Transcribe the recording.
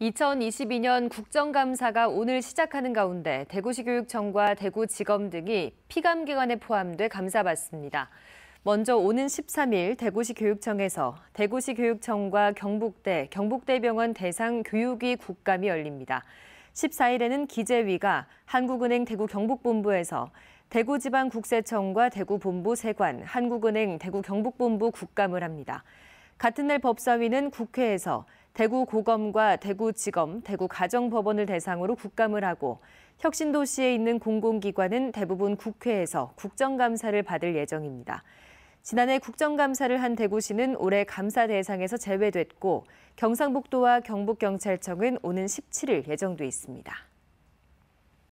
2022년 국정감사가 오늘 시작하는 가운데 대구시 교육청과 대구지검 등이 피감기관에 포함돼 감사받습니다. 먼저 오는 13일 대구시 교육청에서 대구시 교육청과 경북대, 경북대병원 대상 교육위 국감이 열립니다. 14일에는 기재위가 한국은행 대구 경북본부에서 대구지방국세청과 대구본부 세관, 한국은행 대구 경북본부 국감을 합니다. 같은 날 법사위는 국회에서 대구고검과 대구지검, 대구가정법원을 대상으로 국감을 하고 혁신도시에 있는 공공기관은 대부분 국회에서 국정감사를 받을 예정입니다. 지난해 국정감사를 한 대구시는 올해 감사 대상에서 제외됐고 경상북도와 경북경찰청은 오는 17일 예정돼 있습니다.